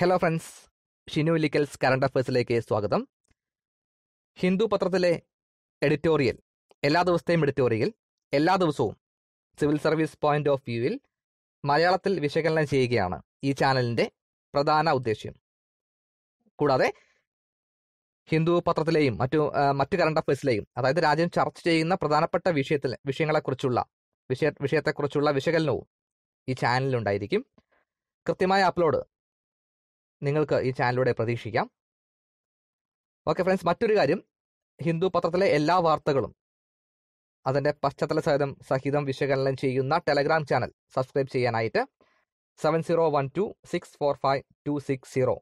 hello friends Shinu ലിക്കൽസ് current അഫേഴ്സിലേക്ക് സ്വാഗതം ഹിന്ദു പത്രത്തിലെ എഡിറ്റോറിയൽ എല്ലാ ദിവസത്തെയും എഡിറ്റോറിയൽ എല്ലാ ദിവസവും സിവിൽ സർവീസ് പോയിന്റ് ഓഫ് വ്യൂവിൽ മലയാളത്തിൽ വിശകലനം ചെയ്യുകയാണ് ഈ ചാനലിൻ്റെ പ്രധാന ഉദ്ദേശ്യം കൂടാതെ ഹിന്ദു പത്രത്തിലെയും മറ്റു മറ്റു കറണ്ട് അഫേഴ്സിലെയും അതായത് രാജ്യം ചർച്ച ചെയ്യുന്ന പ്രധാനപ്പെട്ട വിഷയത്തിൽ വിഷയങ്ങളെക്കുറിച്ചുള്ള വിഷയ വിഷയത്തെക്കുറിച്ചുള്ള വിശകലനവും ഈ ചാനലിലുണ്ടായിരിക്കും കൃത്യമായ അപ്ലോഡ് നിങ്ങൾക്ക് ഈ ചാനലിലൂടെ പ്രതീക്ഷിക്കാം ഓക്കെ ഫ്രണ്ട്സ് മറ്റൊരു കാര്യം ഹിന്ദു പത്രത്തിലെ എല്ലാ വാർത്തകളും അതിൻ്റെ പശ്ചാത്തല സഹിതം സഹിതം വിശകലനം ചെയ്യുന്ന ടെലഗ്രാം ചാനൽ സബ്സ്ക്രൈബ് ചെയ്യാനായിട്ട് seven zero one two six four five two six zero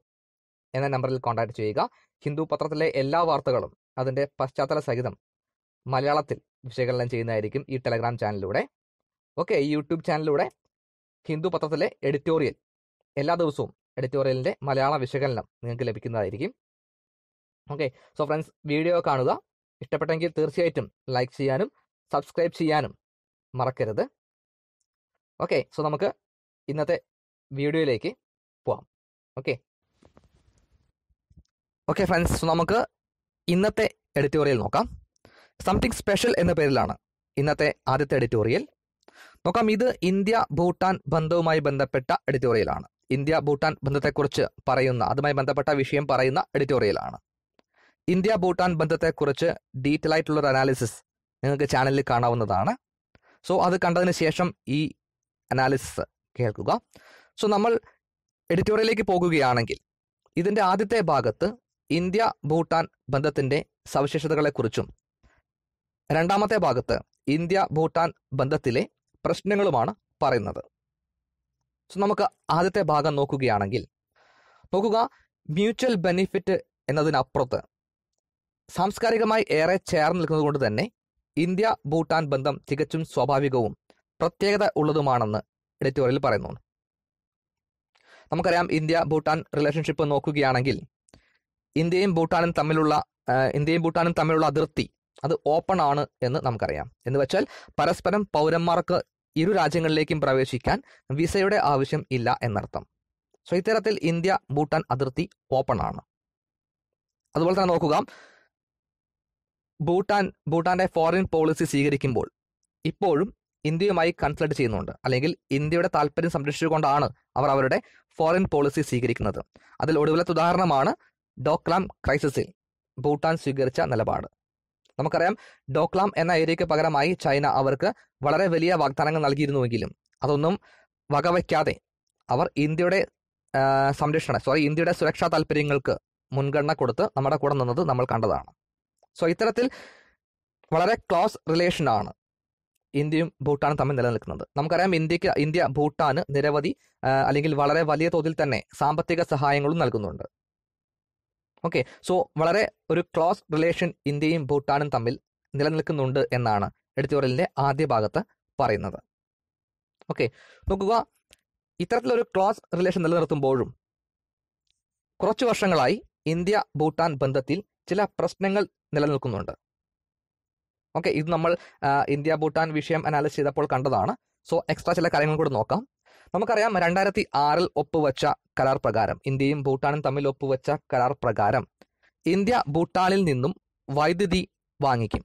എന്ന നമ്പറിൽ കോൺടാക്ട് ചെയ്യുക ഹിന്ദു പത്രത്തിലെ എല്ലാ വാർത്തകളും അതിൻ്റെ പശ്ചാത്തല സഹിതം മലയാളത്തിൽ വിശകലനം ചെയ്യുന്നതായിരിക്കും ഈ ടെലഗ്രാം ചാനലിലൂടെ ഓക്കെ ഈ യൂട്യൂബ് ചാനലിലൂടെ ഹിന്ദു പത്രത്തിലെ എഡിറ്റോറിയൽ എല്ലാ ദിവസവും എഡിറ്റോറിയലിൻ്റെ മലയാള വിശകലനം നിങ്ങൾക്ക് ലഭിക്കുന്നതായിരിക്കും ഓക്കെ സോ ഫ്രണ്ട്സ് വീഡിയോ കാണുക ഇഷ്ടപ്പെട്ടെങ്കിൽ തീർച്ചയായിട്ടും ലൈക്ക് ചെയ്യാനും സബ്സ്ക്രൈബ് ചെയ്യാനും മറക്കരുത് ഓക്കെ സോ നമുക്ക് ഇന്നത്തെ വീഡിയോയിലേക്ക് പോവാം ഓക്കെ ഓക്കെ ഫ്രണ്ട്സ് സോ നമുക്ക് ഇന്നത്തെ എഡിറ്റോറിയൽ നോക്കാം സംതിങ് സ്പെഷ്യൽ എന്ന പേരിലാണ് ഇന്നത്തെ ആദ്യത്തെ എഡിറ്റോറിയൽ നോക്കാം ഇത് ഇന്ത്യ ഭൂട്ടാൻ ബന്ധവുമായി ബന്ധപ്പെട്ട എഡിറ്റോറിയലാണ് ഇന്ത്യ ഭൂട്ടാൻ ബന്ധത്തെക്കുറിച്ച് പറയുന്ന അതുമായി ബന്ധപ്പെട്ട വിഷയം പറയുന്ന എഡിറ്റോറിയലാണ് ഇന്ത്യ ഭൂട്ടാൻ ബന്ധത്തെക്കുറിച്ച് ഡീറ്റെയിൽ ആയിട്ടുള്ള ഒരു അനാലിസിസ് നിങ്ങൾക്ക് ചാനലിൽ കാണാവുന്നതാണ് സോ അത് കണ്ടതിന് ശേഷം ഈ അനാലിസിസ് കേൾക്കുക സോ നമ്മൾ എഡിറ്റോറിയലിലേക്ക് പോകുകയാണെങ്കിൽ ഇതിൻ്റെ ആദ്യത്തെ ഭാഗത്ത് ഇന്ത്യ ഭൂട്ടാൻ ബന്ധത്തിൻ്റെ സവിശേഷതകളെക്കുറിച്ചും രണ്ടാമത്തെ ഭാഗത്ത് ഇന്ത്യ ഭൂട്ടാൻ ബന്ധത്തിലെ പ്രശ്നങ്ങളുമാണ് പറയുന്നത് സോ നമുക്ക് ആദ്യത്തെ ഭാഗം നോക്കുകയാണെങ്കിൽ നോക്കുക മ്യൂച്വൽ ബെനിഫിറ്റ് എന്നതിനപ്പുറത്ത് സാംസ്കാരികമായി ഏറെ ചേർന്ന് നിൽക്കുന്നതുകൊണ്ട് തന്നെ ഇന്ത്യ ഭൂട്ടാൻ ബന്ധം തികച്ചും സ്വാഭാവികവും പ്രത്യേകത ഉള്ളതുമാണെന്ന് എഡിറ്റോറിയൽ പറയുന്നു നമുക്കറിയാം ഇന്ത്യ ഭൂട്ടാൻ റിലേഷൻഷിപ്പ് നോക്കുകയാണെങ്കിൽ ഇന്ത്യയും ഭൂട്ടാനും തമ്മിലുള്ള ഇന്ത്യയും ഭൂട്ടാനും തമ്മിലുള്ള അതിർത്തി അത് ഓപ്പൺ ആണ് എന്ന് നമുക്കറിയാം എന്ന് വെച്ചാൽ പരസ്പരം പൗരന്മാർക്ക് ഇരു രാജ്യങ്ങളിലേക്കും പ്രവേശിക്കാൻ വിസയുടെ ആവശ്യം ഇല്ല എന്നർത്ഥം സോ ഇത്തരത്തിൽ ഇന്ത്യ ഭൂട്ടാൻ അതിർത്തി ഓപ്പൺ ആണ് അതുപോലെ തന്നെ നോക്കുക ഭൂട്ടാൻ ഭൂട്ടാന്റെ ഫോറിൻ പോളിസി സ്വീകരിക്കുമ്പോൾ ഇപ്പോഴും ഇന്ത്യയുമായി കൺസൾട്ട് ചെയ്യുന്നുണ്ട് അല്ലെങ്കിൽ ഇന്ത്യയുടെ താല്പര്യം സംരക്ഷിച്ചുകൊണ്ടാണ് അവർ അവരുടെ ഫോറിൻ പോളിസി സ്വീകരിക്കുന്നത് അതിൽ ഒടുവിലത്തെ ഉദാഹരണമാണ് ഡോക്ലാം ക്രൈസിസിൽ ഭൂട്ടാൻ സ്വീകരിച്ച നിലപാട് നമുക്കറിയാം ഡോക്ലാം എന്ന ഏരിയയ്ക്ക് പകരമായി ചൈന അവർക്ക് വളരെ വലിയ വാഗ്ദാനങ്ങൾ നൽകിയിരുന്നുവെങ്കിലും അതൊന്നും വകവയ്ക്കാതെ അവർ ഇന്ത്യയുടെ സംരക്ഷണ സോറി ഇന്ത്യയുടെ സുരക്ഷാ താല്പര്യങ്ങൾക്ക് മുൻഗണന കൊടുത്ത് നമ്മുടെ കൂടെ നിന്നത് നമ്മൾ കണ്ടതാണ് സോ ഇത്തരത്തിൽ വളരെ ക്ലോസ് റിലേഷനാണ് ഇന്ത്യയും ഭൂട്ടാനും തമ്മിൽ നിലനിൽക്കുന്നത് നമുക്കറിയാം ഇന്ത്യക്ക് ഇന്ത്യ ഭൂട്ടാന് നിരവധി അല്ലെങ്കിൽ വളരെ വലിയ തോതിൽ തന്നെ സാമ്പത്തിക സഹായങ്ങളും നൽകുന്നുണ്ട് ഓക്കെ സോ വളരെ ഒരു ക്ലോസ് റിലേഷൻ ഇന്ത്യയും ഭൂട്ടാനും തമ്മിൽ നിലനിൽക്കുന്നുണ്ട് എന്നാണ് എഡിറ്റോറിയലിൻ്റെ ആദ്യ ഭാഗത്ത് പറയുന്നത് ഓക്കെ നോക്കുക ഇത്തരത്തിലൊരു ക്ലോസ് റിലേഷൻ നിലനിർത്തുമ്പോഴും കുറച്ചു വർഷങ്ങളായി ഇന്ത്യ ഭൂട്ടാൻ ബന്ധത്തിൽ ചില പ്രശ്നങ്ങൾ നിലനിൽക്കുന്നുണ്ട് ഓക്കെ ഇത് നമ്മൾ ഇന്ത്യ ഭൂട്ടാൻ വിഷയം അനാലിസ് ചെയ്തപ്പോൾ കണ്ടതാണ് സോ എക്സ്ട്രാ ചില കാര്യങ്ങൾ കൂടെ നോക്കാം നമുക്കറിയാം രണ്ടായിരത്തി ആറിൽ ഒപ്പുവെച്ച കരാർ പ്രകാരം ഇന്ത്യയും ഭൂട്ടാനും തമ്മിൽ ഒപ്പുവെച്ച കരാർ പ്രകാരം ഇന്ത്യ ഭൂട്ടാനിൽ നിന്നും വൈദ്യുതി വാങ്ങിക്കും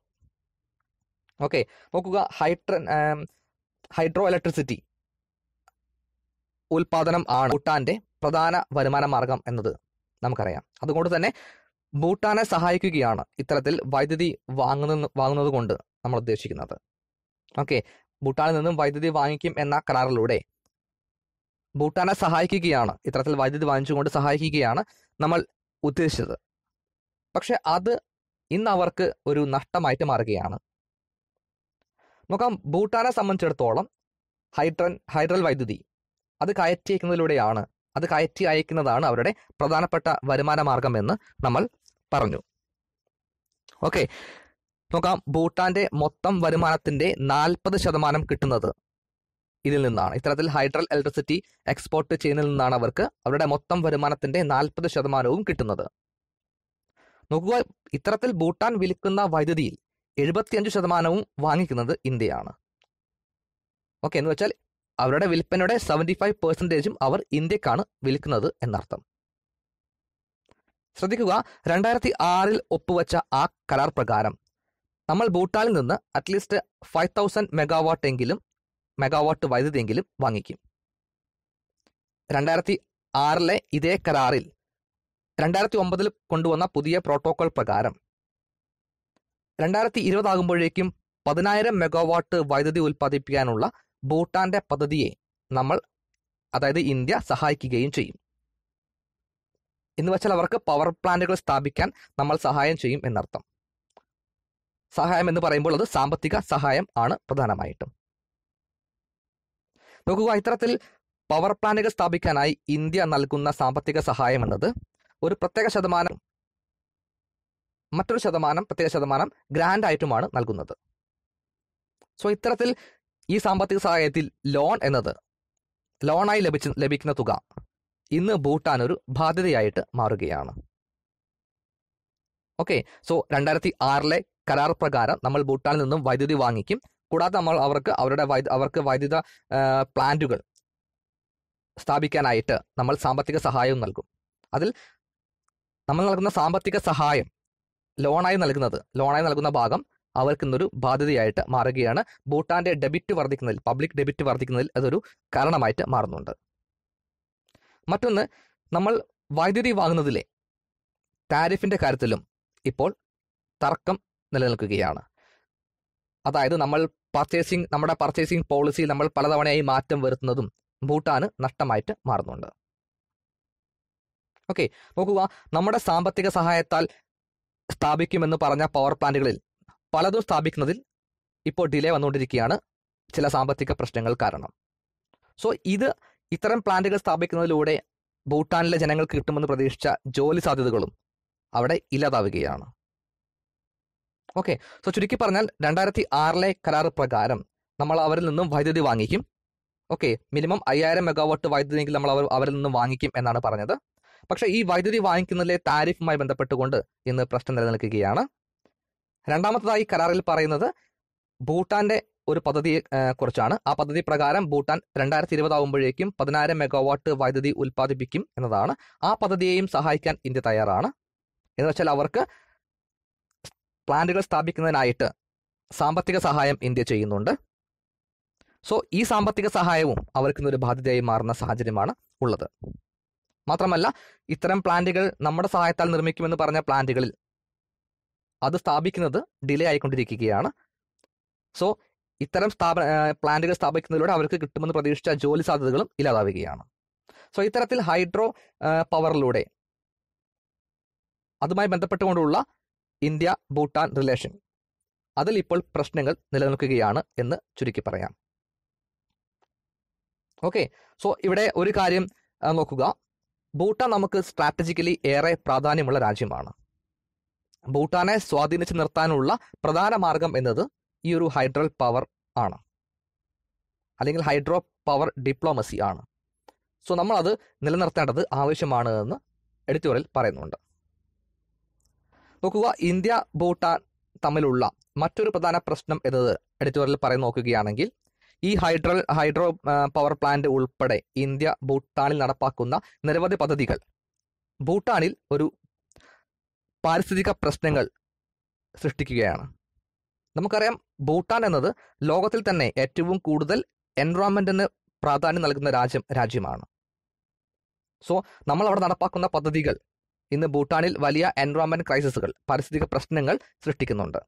ഓക്കെ നോക്കുക ഹൈഡ്ര ഹൈഡ്രോ ഇലക്ട്രിസിറ്റി ഉൽപാദനം ആണ് ഭൂട്ടാന്റെ പ്രധാന വരുമാന മാർഗം എന്നത് നമുക്കറിയാം അതുകൊണ്ട് തന്നെ ഭൂട്ടാനെ സഹായിക്കുകയാണ് ഇത്തരത്തിൽ വൈദ്യുതി വാങ്ങുന്ന വാങ്ങുന്നത് കൊണ്ട് നമ്മൾ ഉദ്ദേശിക്കുന്നത് ഓക്കെ ഭൂട്ടാനിൽ നിന്നും വൈദ്യുതി വാങ്ങിക്കും എന്ന കരാറിലൂടെ ഭൂട്ടാനെ സഹായിക്കുകയാണ് ഇത്തരത്തിൽ വൈദ്യുതി വാങ്ങിച്ചുകൊണ്ട് സഹായിക്കുകയാണ് നമ്മൾ ഉദ്ദേശിച്ചത് പക്ഷെ അത് ഇന്ന് അവർക്ക് ഒരു നഷ്ടമായിട്ട് മാറുകയാണ് നോക്കാം ഭൂട്ടാനെ സംബന്ധിച്ചിടത്തോളം ഹൈഡ്രൻ ഹൈഡ്രൽ വൈദ്യുതി അത് കയറ്റി അയക്കുന്നതിലൂടെയാണ് അത് കയറ്റി അയക്കുന്നതാണ് അവരുടെ പ്രധാനപ്പെട്ട വരുമാന മാർഗം എന്ന് നമ്മൾ പറഞ്ഞു ഓക്കെ നോക്കാം ഭൂട്ടാന്റെ മൊത്തം വരുമാനത്തിന്റെ നാൽപ്പത് ശതമാനം കിട്ടുന്നത് ഇതിൽ നിന്നാണ് ഇത്തരത്തിൽ ഹൈഡ്രൽ ഇലക്ട്രിസിറ്റി എക്സ്പോർട്ട് ചെയ്യുന്നതിൽ നിന്നാണ് അവർക്ക് അവരുടെ മൊത്തം വരുമാനത്തിന്റെ നാൽപ്പത് ശതമാനവും കിട്ടുന്നത് നോക്കുക ഇത്തരത്തിൽ ഭൂട്ടാൻ വിൽക്കുന്ന വൈദ്യുതിയിൽ എഴുപത്തിയഞ്ച് ശതമാനവും വാങ്ങിക്കുന്നത് ഇന്ത്യയാണ് ഓക്കെ എന്ന് വെച്ചാൽ അവരുടെ വിൽപ്പനയുടെ സെവൻറ്റി ഫൈവ് പെർസെൻറ്റേജും അവർ ഇന്ത്യക്കാണ് വിൽക്കുന്നത് എന്നർത്ഥം ശ്രദ്ധിക്കുക രണ്ടായിരത്തി ആറിൽ ഒപ്പുവെച്ച ആ കരാർ പ്രകാരം നമ്മൾ ഭൂട്ടാനിൽ നിന്ന് അറ്റ്ലീസ്റ്റ് ഫൈവ് തൗസൻഡ് മെഗാവാട്ട് എങ്കിലും മെഗാവാട്ട് വൈദ്യുതിയെങ്കിലും വാങ്ങിക്കും രണ്ടായിരത്തി ആറിലെ ഇതേ കരാറിൽ രണ്ടായിരത്തി ഒമ്പതിൽ കൊണ്ടുവന്ന പുതിയ പ്രോട്ടോകോൾ പ്രകാരം രണ്ടായിരത്തി ഇരുപതാകുമ്പോഴേക്കും പതിനായിരം മെഗാവാട്ട് വൈദ്യുതി ഉൽപ്പാദിപ്പിക്കാനുള്ള ഭൂട്ടാന്റെ പദ്ധതിയെ നമ്മൾ അതായത് ഇന്ത്യ സഹായിക്കുകയും ചെയ്യും എന്ന് വെച്ചാൽ അവർക്ക് പവർ പ്ലാന്റുകൾ സ്ഥാപിക്കാൻ നമ്മൾ സഹായം ചെയ്യും എന്നർത്ഥം സഹായം എന്ന് പറയുമ്പോൾ അത് സാമ്പത്തിക സഹായം ആണ് പ്രധാനമായിട്ടും നോക്കുക ഇത്തരത്തിൽ പവർ പ്ലാന്റുകൾ സ്ഥാപിക്കാനായി ഇന്ത്യ നൽകുന്ന സാമ്പത്തിക സഹായം എന്നത് ഒരു പ്രത്യേക ശതമാനം മറ്റൊരു ശതമാനം പ്രത്യേക ശതമാനം ഗ്രാൻഡ് ആയിട്ടുമാണ് നൽകുന്നത് സോ ഇത്തരത്തിൽ ഈ സാമ്പത്തിക സഹായത്തിൽ ലോൺ എന്നത് ലോണായി ലഭിച്ച ലഭിക്കുന്ന തുക ഇന്ന് ഭൂട്ടാൻ ഒരു ബാധ്യതയായിട്ട് മാറുകയാണ് ഓക്കെ സോ രണ്ടായിരത്തി ആറിലെ കരാർ പ്രകാരം നമ്മൾ ഭൂട്ടാനിൽ നിന്നും വൈദ്യുതി വാങ്ങിക്കും കൂടാതെ നമ്മൾ അവർക്ക് അവരുടെ അവർക്ക് വൈദ്യുത പ്ലാന്റുകൾ സ്ഥാപിക്കാനായിട്ട് നമ്മൾ സാമ്പത്തിക സഹായവും നൽകും അതിൽ നമ്മൾ നൽകുന്ന സാമ്പത്തിക സഹായം ലോണായി നൽകുന്നത് ലോണായി നൽകുന്ന ഭാഗം അവർക്ക് ഇന്നൊരു ബാധ്യതയായിട്ട് മാറുകയാണ് ഭൂട്ടാന്റെ ഡെബിറ്റ് വർദ്ധിക്കുന്നതിൽ പബ്ലിക് ഡെബിറ്റ് വർദ്ധിക്കുന്നതിൽ അതൊരു കാരണമായിട്ട് മാറുന്നുണ്ട് മറ്റൊന്ന് നമ്മൾ വൈദ്യുതി വാങ്ങുന്നതിലെ താരിഫിന്റെ കാര്യത്തിലും ഇപ്പോൾ തർക്കം നിലനിൽക്കുകയാണ് അതായത് നമ്മൾ പർച്ചേസിംഗ് നമ്മുടെ പർച്ചേസിംഗ് പോളിസിയിൽ നമ്മൾ പലതവണയായി മാറ്റം വരുത്തുന്നതും ഭൂട്ടാന് നഷ്ടമായിട്ട് മാറുന്നുണ്ട് ഓക്കെ നോക്കുക നമ്മുടെ സാമ്പത്തിക സഹായത്താൽ സ്ഥാപിക്കുമെന്ന് പറഞ്ഞ പവർ പ്ലാന്റുകളിൽ പലതും സ്ഥാപിക്കുന്നതിൽ ഇപ്പോൾ ഡിലേ വന്നുകൊണ്ടിരിക്കുകയാണ് ചില സാമ്പത്തിക പ്രശ്നങ്ങൾ കാരണം സോ ഇത് ഇത്തരം പ്ലാന്റുകൾ സ്ഥാപിക്കുന്നതിലൂടെ ഭൂട്ടാനിലെ ജനങ്ങൾക്ക് കിട്ടുമെന്ന് പ്രതീക്ഷിച്ച ജോലി സാധ്യതകളും അവിടെ ഇല്ലാതാവുകയാണ് ഓക്കെ സോ ചുരുക്കി പറഞ്ഞാൽ രണ്ടായിരത്തി ആറിലെ കരാർ പ്രകാരം നമ്മൾ അവരിൽ നിന്നും വൈദ്യുതി വാങ്ങിക്കും ഓക്കെ മിനിമം അയ്യായിരം മെഗാവാട്ട് വൈദ്യുതിയെങ്കിൽ നമ്മൾ അവർ അവരിൽ നിന്നും വാങ്ങിക്കും എന്നാണ് പറഞ്ഞത് പക്ഷെ ഈ വൈദ്യുതി വാങ്ങിക്കുന്നതിലെ താരിഫുമായി ബന്ധപ്പെട്ടുകൊണ്ട് ഇന്ന് പ്രശ്നം നിലനിൽക്കുകയാണ് രണ്ടാമത്തതായി കരാറിൽ പറയുന്നത് ഭൂട്ടാന്റെ ഒരു പദ്ധതിയെ കുറിച്ചാണ് ആ പദ്ധതി പ്രകാരം ഭൂട്ടാൻ രണ്ടായിരത്തി ഇരുപതാകുമ്പോഴേക്കും പതിനായിരം മെഗാവാട്ട് വൈദ്യുതി ഉൽപ്പാദിപ്പിക്കും എന്നതാണ് ആ പദ്ധതിയെയും സഹായിക്കാൻ ഇന്ത്യ തയ്യാറാണ് എന്ന് വെച്ചാൽ അവർക്ക് പ്ലാന്റുകൾ സ്ഥാപിക്കുന്നതിനായിട്ട് സാമ്പത്തിക സഹായം ഇന്ത്യ ചെയ്യുന്നുണ്ട് സോ ഈ സാമ്പത്തിക സഹായവും അവർക്ക് ഒരു ബാധ്യതയായി മാറുന്ന സാഹചര്യമാണ് ഉള്ളത് മാത്രമല്ല ഇത്തരം പ്ലാന്റുകൾ നമ്മുടെ സഹായത്താൽ നിർമ്മിക്കുമെന്ന് പറഞ്ഞ പ്ലാന്റുകളിൽ അത് സ്ഥാപിക്കുന്നത് ഡിലേ ആയിക്കൊണ്ടിരിക്കുകയാണ് സോ ഇത്തരം സ്ഥാപന പ്ലാന്റുകൾ സ്ഥാപിക്കുന്നതിലൂടെ അവർക്ക് കിട്ടുമെന്ന് പ്രതീക്ഷിച്ച ജോലി സാധ്യതകളും ഇല്ലാതാവുകയാണ് സോ ഇത്തരത്തിൽ ഹൈഡ്രോ പവറിലൂടെ അതുമായി ബന്ധപ്പെട്ടുകൊണ്ടുള്ള ഇന്ത്യ ഭൂട്ടാൻ റിലേഷൻ അതിൽ ഇപ്പോൾ പ്രശ്നങ്ങൾ നിലനിൽക്കുകയാണ് എന്ന് ചുരുക്കി പറയാം ഓക്കെ സോ ഇവിടെ ഒരു കാര്യം നോക്കുക ഭൂട്ടാൻ നമുക്ക് സ്ട്രാറ്റജിക്കലി ഏറെ പ്രാധാന്യമുള്ള രാജ്യമാണ് ഭൂട്ടാനെ സ്വാധീനിച്ചു നിർത്താനുള്ള പ്രധാന മാർഗം എന്നത് ഈ ഒരു ഹൈഡ്രൽ പവർ ആണ് അല്ലെങ്കിൽ ഹൈഡ്രോ പവർ ഡിപ്ലോമസി ആണ് സോ നമ്മളത് നിലനിർത്തേണ്ടത് ആവശ്യമാണ് എന്ന് എഡിറ്റോറിയൽ പറയുന്നുണ്ട് നോക്കുക ഇന്ത്യ ഭൂട്ടാൻ തമ്മിലുള്ള മറ്റൊരു പ്രധാന പ്രശ്നം എന്നത് എഡിറ്റോറിയൽ പറയുന്ന നോക്കുകയാണെങ്കിൽ ഈ ഹൈഡ്രൽ ഹൈഡ്രോ പവർ പ്ലാന്റ് ഉൾപ്പെടെ ഇന്ത്യ ഭൂട്ടാനിൽ നടപ്പാക്കുന്ന നിരവധി പദ്ധതികൾ ഭൂട്ടാനിൽ ഒരു പാരിസ്ഥിതിക പ്രശ്നങ്ങൾ സൃഷ്ടിക്കുകയാണ് നമുക്കറിയാം ഭൂട്ടാൻ എന്നത് ലോകത്തിൽ തന്നെ ഏറ്റവും കൂടുതൽ എൻവറോൺമെന്റിന് പ്രാധാന്യം നൽകുന്ന രാജ്യം രാജ്യമാണ് സോ നമ്മൾ അവിടെ നടപ്പാക്കുന്ന പദ്ധതികൾ ഇന്ന് ഭൂട്ടാനിൽ വലിയ എൻവറോൺമെന്റ് ക്രൈസിസുകൾ പാരിസ്ഥിതിക പ്രശ്നങ്ങൾ സൃഷ്ടിക്കുന്നുണ്ട്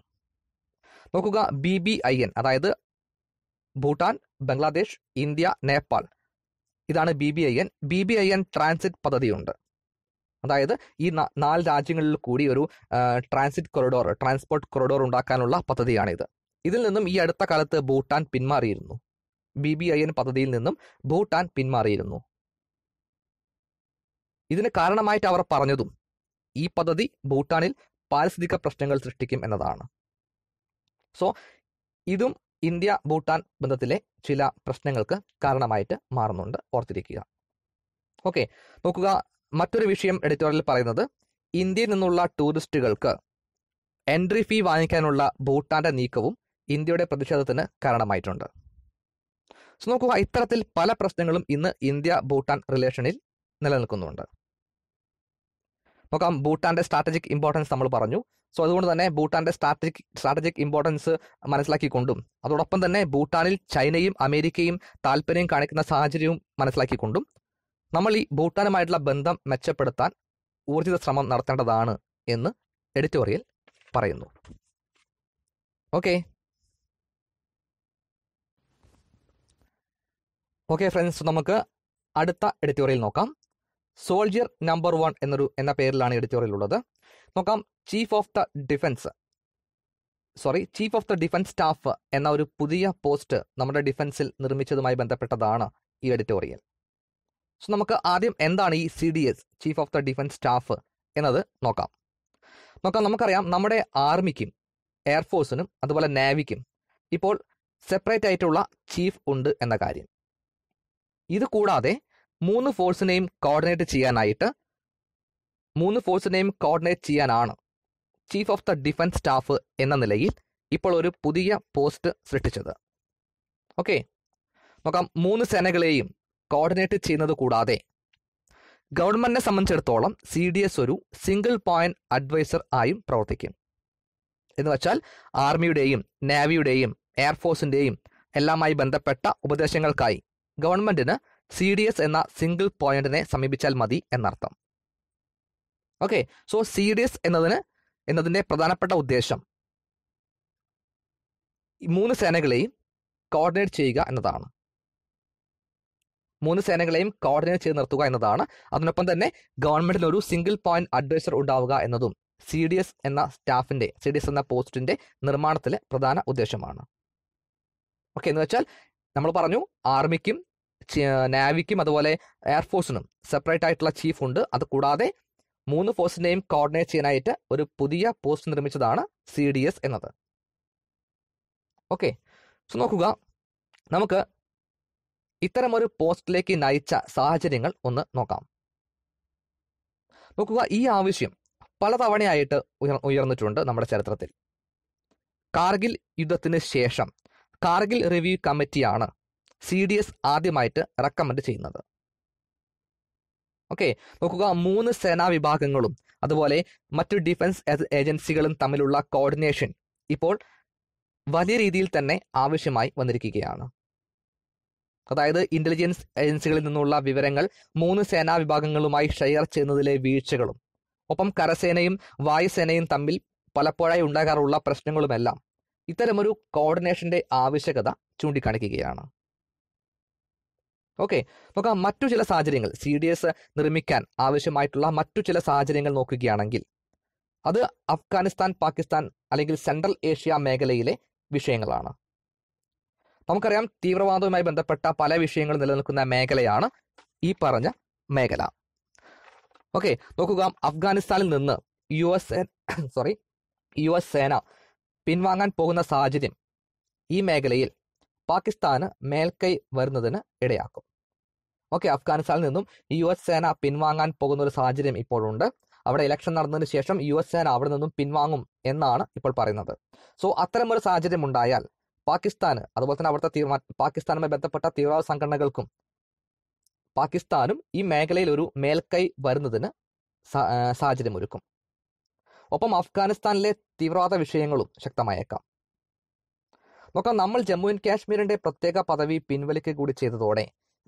നോക്കുക ബി ബി ഐ എൻ അതായത് ഭൂട്ടാൻ ബംഗ്ലാദേശ് ഇന്ത്യ നേപ്പാൾ ഇതാണ് B B I N B B I N transit പദ്ധതിയുണ്ട് അതായത് ഈ നാല് രാജ്യങ്ങളിൽ കൂടി ഒരു ട്രാൻസിറ്റ് കൊറിഡോർ ട്രാൻസ്പോർട്ട് കൊറിഡോർ ഉണ്ടാക്കാനുള്ള പദ്ധതിയാണിത് ഇതിൽ നിന്നും ഈ അടുത്ത കാലത്ത് ഭൂട്ടാൻ പിന്മാറിയിരുന്നു ബി ബി ഐ എൻ പദ്ധതിയിൽ നിന്നും ഭൂട്ടാൻ പിന്മാറിയിരുന്നു ഇതിന് കാരണമായിട്ട് അവർ പറഞ്ഞതും ഈ പദ്ധതി ഭൂട്ടാനിൽ പാരിസ്ഥിതിക പ്രശ്നങ്ങൾ സൃഷ്ടിക്കും എന്നതാണ് സോ ഇതും ഇന്ത്യ ഭൂട്ടാൻ ബന്ധത്തിലെ ചില പ്രശ്നങ്ങൾക്ക് കാരണമായിട്ട് മാറുന്നുണ്ട് ഓർത്തിരിക്കുക ഓക്കെ നോക്കുക മറ്റൊരു വിഷയം എഡിറ്റോറിയൽ പറയുന്നത് ഇന്ത്യയിൽ നിന്നുള്ള ടൂറിസ്റ്റുകൾക്ക് എൻട്രി ഫീ വാങ്ങിക്കാനുള്ള ഭൂട്ടാന്റെ നീക്കവും ഇന്ത്യയുടെ പ്രതിഷേധത്തിന് കാരണമായിട്ടുണ്ട് സോ നോക്കുക ഇത്തരത്തിൽ പല പ്രശ്നങ്ങളും ഇന്ന് ഇന്ത്യ ഭൂട്ടാൻ റിലേഷനിൽ നിലനിൽക്കുന്നുണ്ട് നോക്കാം ഭൂട്ടാന്റെ സ്ട്രാറ്റജിക് ഇമ്പോർട്ടൻസ് നമ്മൾ പറഞ്ഞു സോ അതുകൊണ്ട് തന്നെ ഭൂട്ടാന്റെ സ്ട്രാറ്റജിക് സ്ട്രാറ്റജിക് ഇമ്പോർട്ടൻസ് മനസ്സിലാക്കിക്കൊണ്ടും അതോടൊപ്പം തന്നെ ഭൂട്ടാനിൽ ചൈനയും അമേരിക്കയും താല്പര്യം കാണിക്കുന്ന സാഹചര്യവും മനസ്സിലാക്കിക്കൊണ്ടും നമ്മൾ ഈ ഭൂട്ടാനുമായിട്ടുള്ള ബന്ധം മെച്ചപ്പെടുത്താൻ ഊർജിത ശ്രമം നടത്തേണ്ടതാണ് എന്ന് എഡിറ്റോറിയൽ പറയുന്നു ഓക്കെ ഓക്കെ ഫ്രണ്ട്സ് നമുക്ക് അടുത്ത എഡിറ്റോറിയൽ നോക്കാം സോൾജിയർ നമ്പർ വൺ എന്നൊരു എന്ന പേരിലാണ് എഡിറ്റോറിയൽ ഉള്ളത് നോക്കാം chief of the defence sorry chief of the defence staff എന്ന ഒരു പുതിയ പോസ്റ്റ് നമ്മുടെ ഡിഫൻസിൽ നിർമ്മിച്ചതുമായി ബന്ധപ്പെട്ടതാണ് ഈ എഡിറ്റോറിയൽ സോ നമുക്ക് ആദ്യം എന്താണ് ഈ C D S chief of the defence staff എന്നത് നോക്കാം നോക്കാം നമുക്കറിയാം നമ്മുടെ ആർമിക്കും എയർഫോഴ്സിനും അതുപോലെ നേവിക്കും ഇപ്പോൾ സെപ്പറേറ്റ് ആയിട്ടുള്ള ചീഫ് ഉണ്ട് എന്ന കാര്യം ഇത് കൂടാതെ മൂന്ന് ഫോഴ്സിനെയും കോർഡിനേറ്റ് ചെയ്യാനായിട്ട് മൂന്ന് ഫോഴ്സിനെയും കോർഡിനേറ്റ് ചെയ്യാനാണ് chief of the defence staff എന്ന നിലയിൽ ഇപ്പോൾ ഒരു പുതിയ പോസ്റ്റ് സൃഷ്ടിച്ചത് ഓക്കെ നോക്കാം മൂന്ന് സേനകളെയും കോർഡിനേറ്റ് ചെയ്യുന്നത് കൂടാതെ ഗവൺമെന്റിനെ സംബന്ധിച്ചിടത്തോളം സി ഡി എസ് ഒരു സിംഗിൾ പോയിന്റ് അഡ്വൈസർ ആയും പ്രവർത്തിക്കും എന്ന് വെച്ചാൽ ആർമിയുടെയും നാവിയുടെയും എയർഫോഴ്സിന്റെയും എല്ലാമായി ബന്ധപ്പെട്ട ഉപദേശങ്ങൾക്കായി ഗവൺമെന്റിന് സി ഡി എസ് എന്ന സിംഗിൾ പോയിന്റിനെ സമീപിച്ചാൽ മതി എന്നർത്ഥം okay so C D S എന്നതിന് എന്നതിൻ്റെ പ്രധാനപ്പെട്ട ഉദ്ദേശം മൂന്ന് സേനകളെയും കോർഡിനേറ്റ് ചെയ്യുക എന്നതാണ് മൂന്ന് സേനകളെയും കോർഡിനേറ്റ് ചെയ്ത് നിർത്തുക എന്നതാണ് അതിനൊപ്പം തന്നെ ഗവൺമെന്റിന് ഒരു സിംഗിൾ പോയിന്റ് അഡ്വൈസർ ഉണ്ടാവുക എന്നതും സി ഡി എസ് എന്ന സ്റ്റാഫിന്റെ സി ഡി എസ് എന്ന പോസ്റ്റിന്റെ നിർമ്മാണത്തിലെ പ്രധാന ഉദ്ദേശമാണ് ഓക്കെ എന്ന് വെച്ചാൽ നമ്മൾ പറഞ്ഞു ആർമിക്കും നാവിക്കും അതുപോലെ എയർഫോഴ്സിനും സെപ്പറേറ്റ് ആയിട്ടുള്ള ചീഫ് ഉണ്ട് അത് കൂടാതെ മൂന്ന് ഫോഴ്സിനെയും കോർഡിനേറ്റ് ചെയ്യാനായിട്ട് ഒരു പുതിയ പോസ്റ്റ് നിർമ്മിച്ചതാണ് സി ഡി എസ് എന്നത് ഓക്കെ സോ നോക്കുക നമുക്ക് ഇത്തരമൊരു പോസ്റ്റിലേക്ക് നയിച്ച സാഹചര്യങ്ങൾ ഒന്ന് നോക്കാം നോക്കുക ഈ ആവശ്യം പലതവണയായിട്ട് ഉയർ ഉയർന്നിട്ടുണ്ട് നമ്മുടെ ചരിത്രത്തിൽ കാർഗിൽ യുദ്ധത്തിന് ശേഷം കാർഗിൽ റിവ്യൂ കമ്മിറ്റിയാണ് സി ഡി എസ് ആദ്യമായിട്ട് റെക്കമെൻഡ് ചെയ്യുന്നത് ഓക്കെ നോക്കുക മൂന്ന് സേനാ വിഭാഗങ്ങളും അതുപോലെ മറ്റു ഡിഫൻസ് ഏജൻസികളും തമ്മിലുള്ള കോർഡിനേഷൻ ഇപ്പോൾ വലിയ രീതിയിൽ തന്നെ ആവശ്യമായി വന്നിരിക്കുകയാണ് അതായത് ഇന്റലിജൻസ് ഏജൻസികളിൽ നിന്നുള്ള വിവരങ്ങൾ മൂന്ന് സേനാ വിഭാഗങ്ങളുമായി ഷെയർ ചെയ്യുന്നതിലെ വീഴ്ചകളും ഒപ്പം കരസേനയും വായുസേനയും തമ്മിൽ പലപ്പോഴായി ഉണ്ടാകാറുള്ള പ്രശ്നങ്ങളുമെല്ലാം ഇത്തരമൊരു കോർഡിനേഷന്റെ ആവശ്യകത ചൂണ്ടിക്കാണിക്കുകയാണ് ഓക്കെ നോക്കാം മറ്റു ചില സാഹചര്യങ്ങൾ സി ഡി എസ് നിർമ്മിക്കാൻ ആവശ്യമായിട്ടുള്ള മറ്റു ചില സാഹചര്യങ്ങൾ നോക്കുകയാണെങ്കിൽ അത് അഫ്ഗാനിസ്ഥാൻ പാകിസ്ഥാൻ അല്ലെങ്കിൽ സെൻട്രൽ ഏഷ്യ മേഖലയിലെ വിഷയങ്ങളാണ് നമുക്കറിയാം തീവ്രവാദവുമായി ബന്ധപ്പെട്ട പല വിഷയങ്ങൾ നിലനിൽക്കുന്ന മേഖലയാണ് ഈ പറഞ്ഞ മേഖല ഓക്കെ നോക്കുക അഫ്ഗാനിസ്ഥാനിൽ നിന്ന് U S sorry U S സേന പിൻവാങ്ങാൻ പോകുന്ന സാഹചര്യം ഈ മേഖലയിൽ പാകിസ്ഥാന് മേൽക്കൈ വരുന്നതിന് ഇടയാക്കും ഓക്കെ അഫ്ഗാനിസ്ഥാനിൽ നിന്നും യു എസ് സേന പിൻവാങ്ങാൻ പോകുന്ന ഒരു സാഹചര്യം ഇപ്പോഴുണ്ട് അവിടെ ഇലക്ഷൻ നടന്നതിന് ശേഷം യു എസ് സേന അവിടെ നിന്നും പിൻവാങ്ങും എന്നാണ് ഇപ്പോൾ പറയുന്നത് സോ അത്തരമൊരു സാഹചര്യം ഉണ്ടായാൽ പാകിസ്ഥാന് അതുപോലെ തന്നെ അവിടുത്തെ പാകിസ്ഥാനുമായി ബന്ധപ്പെട്ട തീവ്രവാദ സംഘടനകൾക്കും പാകിസ്ഥാനും ഈ മേഖലയിൽ ഒരു മേൽക്കൈ വരുന്നതിന് സാഹചര്യമൊരുക്കും ഒപ്പം അഫ്ഗാനിസ്ഥാനിലെ തീവ്രവാദ വിഷയങ്ങളും ശക്തമായേക്കാം നോക്കാം നമ്മൾ ജമ്മു ആൻഡ് കാശ്മീരിന്റെ പ്രത്യേക പദവി പിൻവലിക്കുക കൂടി ചെയ്തതോടെ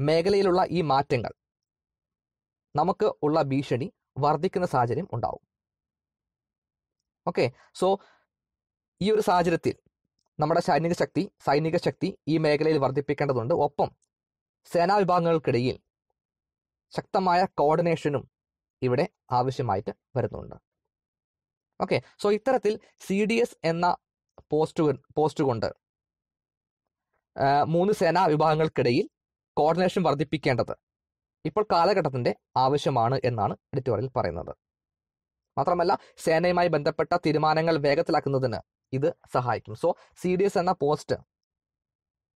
മേഖലയിലുള്ള ഈ മാറ്റങ്ങൾ നമുക്ക് ഉള്ള ഭീഷണി വർദ്ധിക്കുന്ന സാഹചര്യം ഉണ്ടാവും ഓക്കെ സോ ഈ ഒരു സാഹചര്യത്തിൽ നമ്മുടെ സൈനിക ശക്തി സൈനിക ശക്തി ഈ മേഖലയിൽ വർദ്ധിപ്പിക്കേണ്ടതുണ്ട് ഒപ്പം സേനാ വിഭാഗങ്ങൾക്കിടയിൽ ശക്തമായ കോർഡിനേഷനും ഇവിടെ ആവശ്യമായിട്ട് വരുന്നുണ്ട് ഓക്കെ സോ ഇത്തരത്തിൽ സി ഡി എസ് എന്ന പോസ്റ്റ് പോസ്റ്റ് കൊണ്ട് മൂന്ന് സേനാ വിഭാഗങ്ങൾക്കിടയിൽ കോർഡിനേഷൻ വർദ്ധിപ്പിക്കേണ്ടത് ഇപ്പോൾ കാലഘട്ടത്തിന്റെ ആവശ്യമാണ് എന്നാണ് എഡിറ്റോറിയൽ പറയുന്നത് മാത്രമല്ല സേനയുമായി ബന്ധപ്പെട്ട തീരുമാനങ്ങൾ വേഗത്തിലാക്കുന്നതിന് ഇത് സഹായിക്കും സോ സി ഡി എസ് എന്ന പോസ്റ്റ്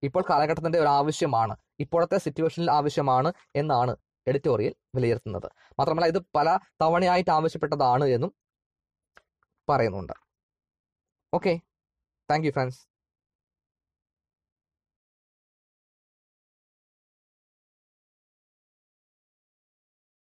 ഇപ്പോൾ കാലഘട്ടത്തിന്റെ ഒരു ആവശ്യമാണ് ഇപ്പോഴത്തെ സിറ്റുവേഷനിൽ ആവശ്യമാണ് എന്നാണ് എഡിറ്റോറിയൽ വിലയിരുത്തുന്നത് മാത്രമല്ല ഇത് പല തവണയായിട്ട് ആവശ്യപ്പെട്ടതാണ് എന്നും പറയുന്നുണ്ട് ഓക്കെ താങ്ക് യു ഫ്രണ്ട്സ്